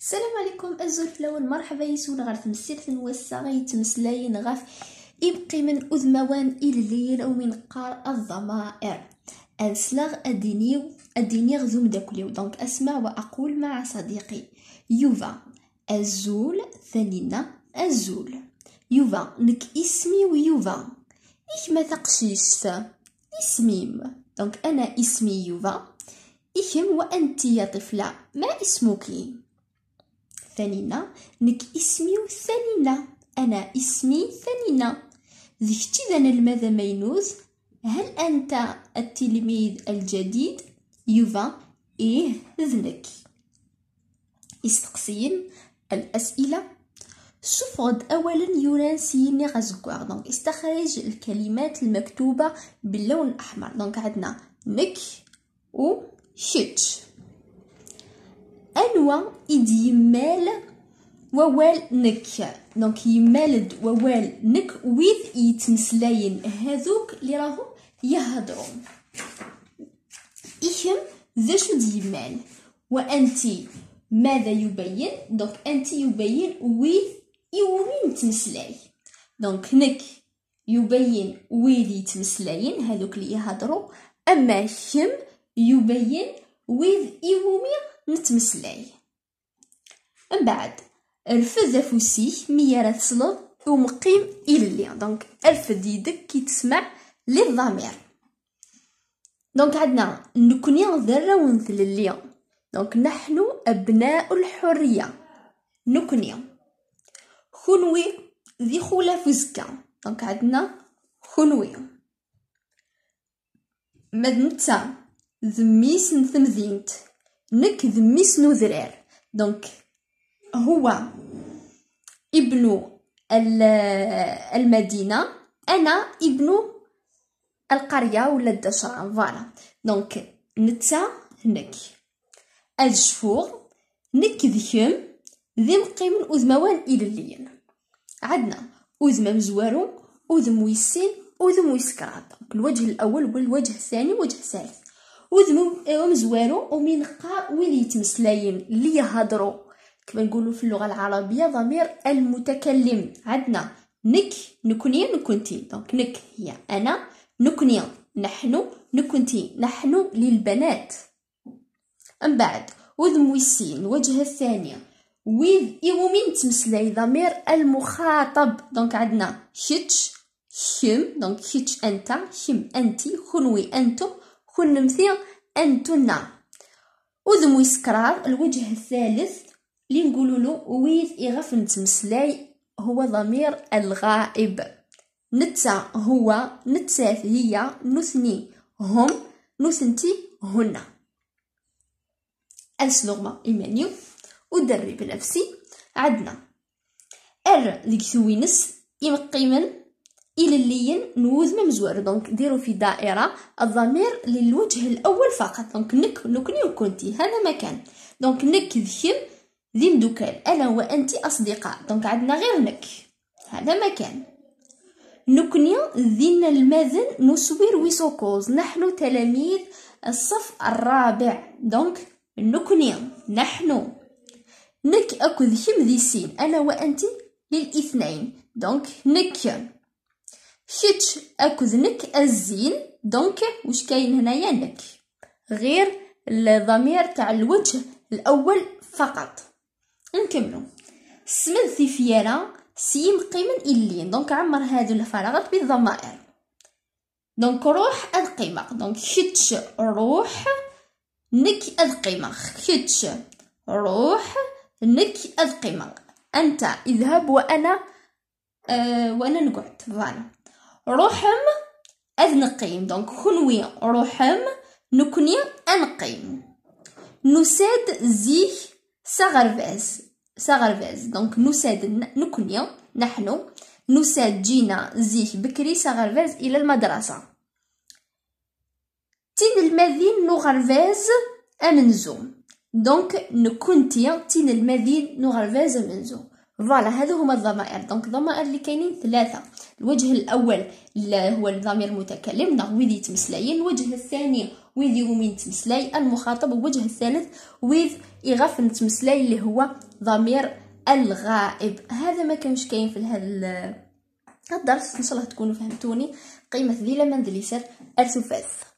السلام عليكم الاول مرحبا يسون غير تمثلت غير غيتمسلاين غف يبقي من أذموان إلى الليل أو من قار الضمائر أنسلغ أدينيو أدينيغ ذو داكليو دونك أسمع وأقول مع صديقي يوفا الزول ثانينا الزول يوفا نك اسمي ويوفا ايش ما تقشيشت اسميم دونك أنا اسمي يوفا إيكم وأنت يا طفلة ما اسمك ثانينة نك اسمي ثانينة أنا اسمي ثانينة ذكتي ذن الماذا مينوز هل أنت التلميذ الجديد يوفا إيه ذنك استقصين الأسئلة سفغد أولا يونانسيين لي دونك استخرج الكلمات المكتوبة باللون الأحمر دونك عندنا نك و شيتش هو يدي يمال ووال نك دونك يمالد ووال نك ويذ يتمسلاين هذوك اللي راهم يهضروا إيهم ذا شو دي يمال وأنت ماذا يبين دونك أنت يبين ويذ يومين تمسلاي دونك نك يبين ويذ يتمسلاين هذوك اللي يهضروا أما هم يبين ويذ يومي نتمسلاي من بعد رفد فوسي مية راه ومقيم اللي دونك رفد يدك كي تسمع للضمير دونك عندنا نكوني ذره ونثل اللي دونك نحن ابناء الحريه نكوني خنوي ذي خولة زكا دونك عندنا خنوي مدنتا ذميس نثمزينت نك ذميس نذرار دونك هو ابن المدينه انا ابن القريه ولا الدشره فوالا دونك نتا هناك الشفور نك ذيكم ذي مقيم أذموان الليل عندنا أذم مزوارو أذم ويسين أذم ويسكرات الوجه الأول والوجه الثاني وجه الثالث أذم مزوارو ومنقى وين يتمسلاين اللي ليهضرو كما نقولوا في اللغه العربيه ضمير المتكلم عندنا نك نكوني نكنتي دونك نك هي انا نكوني نحن نكنتي نحن للبنات من بعد وذ مويسين الوجهه الثانيه ويذ يومين تمسلي ضمير المخاطب دونك عندنا هيتش شيم دونك هيتش انت شيم انتي خنوي انتم خنمثي انتنا وذ مويسكرار الوجه الثالث اللي نقولوا له ويز إغف نتمسلاي هو ضمير الغائب نتا هو نتا هي نثني هم نثنتي هن ألس لغمة إيمانيو ودرب نفسي عدنا ار ليكسوينس ثوينس إلى إلليين نوز ممزور دونك ديرو في دائرة الضمير للوجه الأول فقط دونك نك نكني وكنتي هذا مكان دونك نك ذهب للدكان انا وانت اصدقاء دونك عندنا غير نك هذا مكان نكنيا ذينا الماذن نسوير ويسوكوز نحن تلاميذ الصف الرابع دونك نكنيا نحن نك أكد هم ذي سين أنا وأنت للإثنين دونك نك شتش أكد نك الزين دونك وش كاين هنايا نك غير الضمير تاع الوجه الأول فقط نكملو سمد ثفيانة سيم قيما إلين دونك عمر هادو الفراغات بالضمائر دونك روح القيمة دونك كتش روح نك القيمة كتش روح نك القيمة أنت اذهب وأنا أه وأنا نقعد فوالا روحم أذنقيم دونك كنوي روحم نكني أنقيم نساد زيه سغرفاز ساغرفيز دونك نساد نكنيا نحن نساد جينا زيه بكري ساغرفيز الى المدرسه تين تنلمذين نغرفاز امنزو دونك نكونتي تنلمذين نغرفاز امنزو فوالا هذو هما الضمائر دونك الضمائر اللي كاينين ثلاثه الوجه الاول اللي هو الضمير المتكلم ويذ يتمسلاي الوجه الثاني ويذ يومين تمسلاي المخاطب الوجه الثالث ويذ يغف تمسلاي اللي هو ضمير الغائب هذا ما كانش كاين في هذا الدرس ان شاء الله تكونوا فهمتوني قيمه ذي لمن ذي